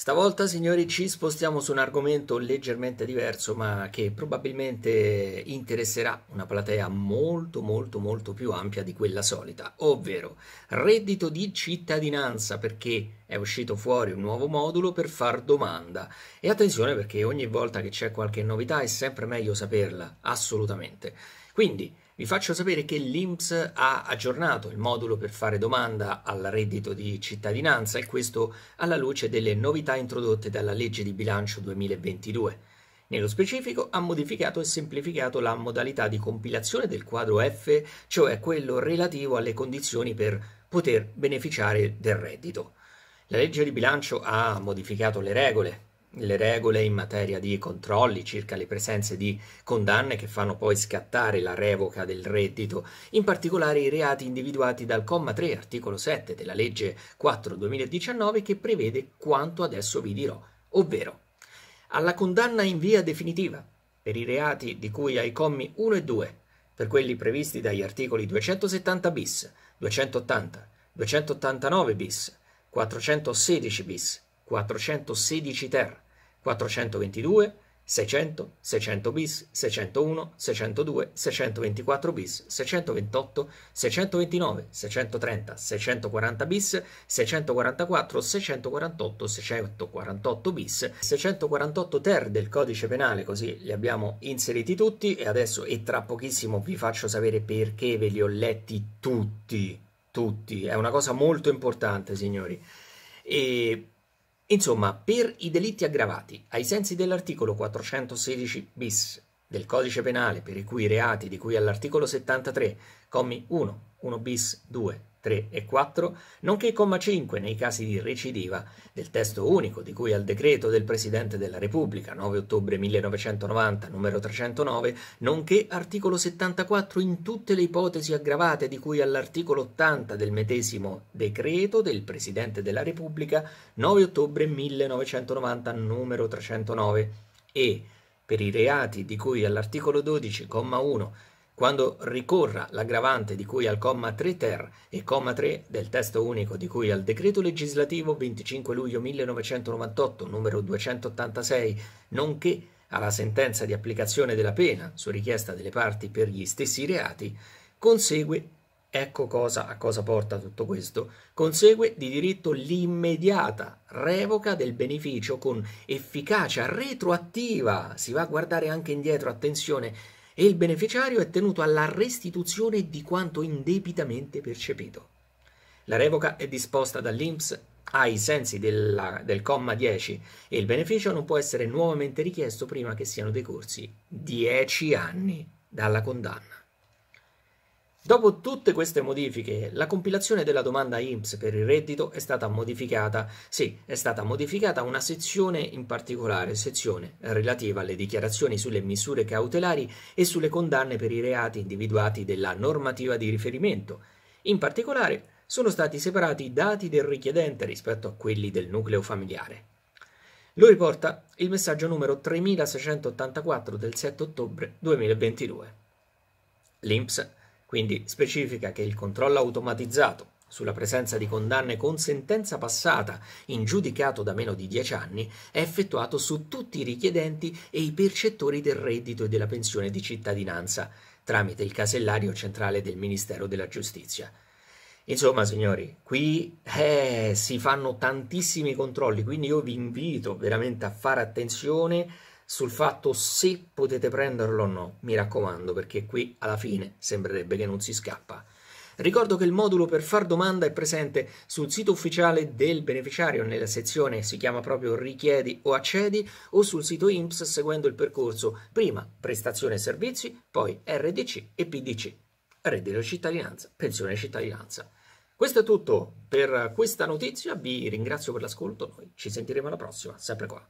Stavolta, signori, ci spostiamo su un argomento leggermente diverso, ma che probabilmente interesserà una platea molto molto molto più ampia di quella solita, ovvero reddito di cittadinanza, perché è uscito fuori un nuovo modulo per far domanda. E attenzione perché ogni volta che c'è qualche novità è sempre meglio saperla, assolutamente. Quindi, vi faccio sapere che l'INPS ha aggiornato il modulo per fare domanda al reddito di cittadinanza e questo alla luce delle novità introdotte dalla legge di bilancio 2022. Nello specifico ha modificato e semplificato la modalità di compilazione del quadro F, cioè quello relativo alle condizioni per poter beneficiare del reddito. La legge di bilancio ha modificato le regole, le regole in materia di controlli circa le presenze di condanne che fanno poi scattare la revoca del reddito, in particolare i reati individuati dal comma 3 articolo 7 della legge 4 2019 che prevede quanto adesso vi dirò, ovvero alla condanna in via definitiva per i reati di cui ai commi 1 e 2, per quelli previsti dagli articoli 270 bis, 280, 289 bis, 416 bis, 416 ter, 422, 600, 600 bis, 601, 602, 624 bis, 628, 629, 630, 640 bis, 644, 648, 648 bis, 648 ter del codice penale, così li abbiamo inseriti tutti e adesso e tra pochissimo vi faccio sapere perché ve li ho letti tutti, tutti, è una cosa molto importante signori. E Insomma, per i delitti aggravati, ai sensi dell'articolo 416 bis del codice penale, per i cui reati di cui all'articolo 73, commi 1, 1 bis, 2, 3 e 4, nonché il comma 5 nei casi di recidiva del testo unico di cui al decreto del Presidente della Repubblica 9 ottobre 1990 numero 309, nonché articolo 74 in tutte le ipotesi aggravate di cui all'articolo 80 del medesimo decreto del Presidente della Repubblica 9 ottobre 1990 numero 309 e per i reati di cui all'articolo 12, comma 1 quando ricorra l'aggravante di cui al comma 3 ter e comma 3 del testo unico di cui al decreto legislativo 25 luglio 1998 numero 286, nonché alla sentenza di applicazione della pena su richiesta delle parti per gli stessi reati, consegue Ecco cosa, a cosa porta tutto questo. Consegue di diritto l'immediata revoca del beneficio con efficacia retroattiva. Si va a guardare anche indietro, attenzione, e il beneficiario è tenuto alla restituzione di quanto indebitamente percepito. La revoca è disposta dall'INPS ai sensi della, del comma 10 e il beneficio non può essere nuovamente richiesto prima che siano decorsi 10 anni dalla condanna. Dopo tutte queste modifiche, la compilazione della domanda IMSS per il reddito è stata modificata, sì, è stata modificata una sezione in particolare, sezione relativa alle dichiarazioni sulle misure cautelari e sulle condanne per i reati individuati della normativa di riferimento. In particolare, sono stati separati i dati del richiedente rispetto a quelli del nucleo familiare. Lo riporta il messaggio numero 3684 del 7 ottobre 2022. L'IMSS quindi specifica che il controllo automatizzato sulla presenza di condanne con sentenza passata in giudicato da meno di 10 anni è effettuato su tutti i richiedenti e i percettori del reddito e della pensione di cittadinanza tramite il casellario centrale del Ministero della Giustizia. Insomma, signori, qui eh, si fanno tantissimi controlli, quindi io vi invito veramente a fare attenzione sul fatto se potete prenderlo o no, mi raccomando, perché qui alla fine sembrerebbe che non si scappa. Ricordo che il modulo per far domanda è presente sul sito ufficiale del beneficiario nella sezione si chiama proprio richiedi o accedi o sul sito IMSS seguendo il percorso prima prestazione e servizi, poi RDC e PDC, reddito cittadinanza, pensione cittadinanza. Questo è tutto per questa notizia, vi ringrazio per l'ascolto, noi ci sentiremo alla prossima, sempre qua.